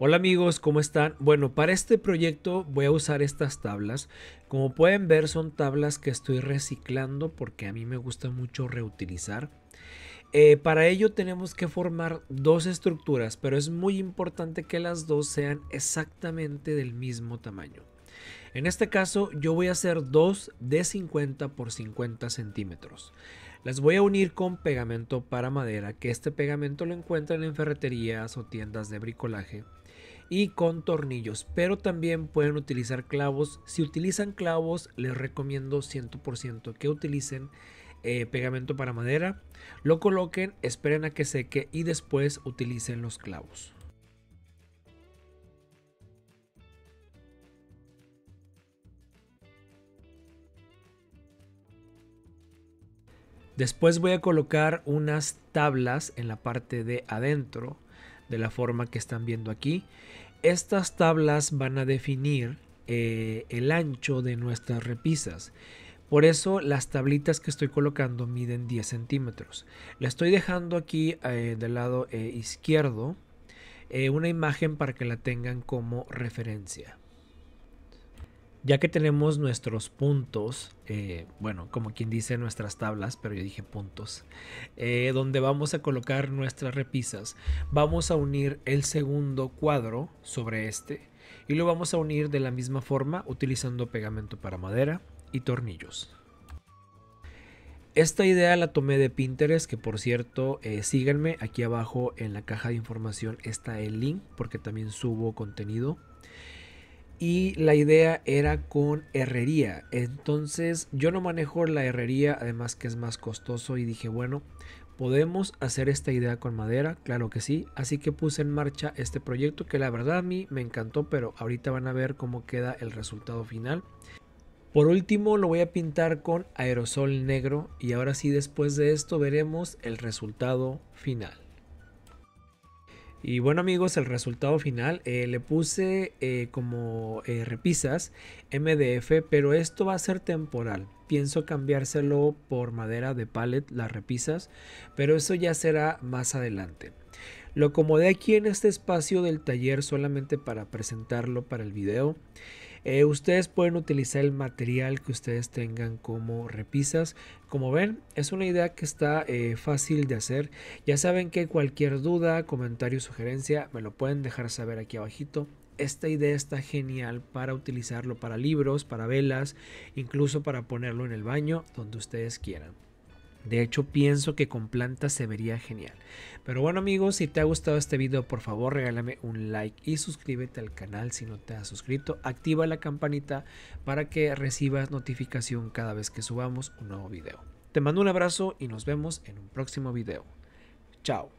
Hola amigos, ¿cómo están? Bueno, para este proyecto voy a usar estas tablas. Como pueden ver son tablas que estoy reciclando porque a mí me gusta mucho reutilizar. Eh, para ello tenemos que formar dos estructuras, pero es muy importante que las dos sean exactamente del mismo tamaño. En este caso yo voy a hacer dos de 50 por 50 centímetros. Las voy a unir con pegamento para madera, que este pegamento lo encuentran en ferreterías o tiendas de bricolaje, y con tornillos, pero también pueden utilizar clavos. Si utilizan clavos, les recomiendo 100% que utilicen eh, pegamento para madera, lo coloquen, esperen a que seque y después utilicen los clavos. Después voy a colocar unas tablas en la parte de adentro, de la forma que están viendo aquí. Estas tablas van a definir eh, el ancho de nuestras repisas. Por eso las tablitas que estoy colocando miden 10 centímetros. Le estoy dejando aquí eh, del lado eh, izquierdo una imagen para que la tengan como referencia ya que tenemos nuestros puntos, eh, bueno, como quien dice nuestras tablas, pero yo dije puntos, eh, donde vamos a colocar nuestras repisas, vamos a unir el segundo cuadro sobre este y lo vamos a unir de la misma forma utilizando pegamento para madera y tornillos. Esta idea la tomé de Pinterest, que por cierto, eh, síganme, aquí abajo en la caja de información está el link porque también subo contenido y la idea era con herrería. Entonces yo no manejo la herrería, además que es más costoso y dije, bueno, podemos hacer esta idea con madera, claro que sí. Así que puse en marcha este proyecto que la verdad a mí me encantó, pero ahorita van a ver cómo queda el resultado final. Por último lo voy a pintar con aerosol negro y ahora sí después de esto veremos el resultado final. Y bueno amigos, el resultado final eh, le puse eh, como eh, repisas MDF, pero esto va a ser temporal. Pienso cambiárselo por madera de pallet, las repisas, pero eso ya será más adelante. Lo acomodé aquí en este espacio del taller solamente para presentarlo para el video. Eh, ustedes pueden utilizar el material que ustedes tengan como repisas. Como ven, es una idea que está eh, fácil de hacer. Ya saben que cualquier duda, comentario, sugerencia, me lo pueden dejar saber aquí abajito. Esta idea está genial para utilizarlo para libros, para velas, incluso para ponerlo en el baño, donde ustedes quieran. De hecho, pienso que con plantas se vería genial. Pero bueno amigos, si te ha gustado este video, por favor regálame un like y suscríbete al canal si no te has suscrito. Activa la campanita para que recibas notificación cada vez que subamos un nuevo video. Te mando un abrazo y nos vemos en un próximo video. Chao.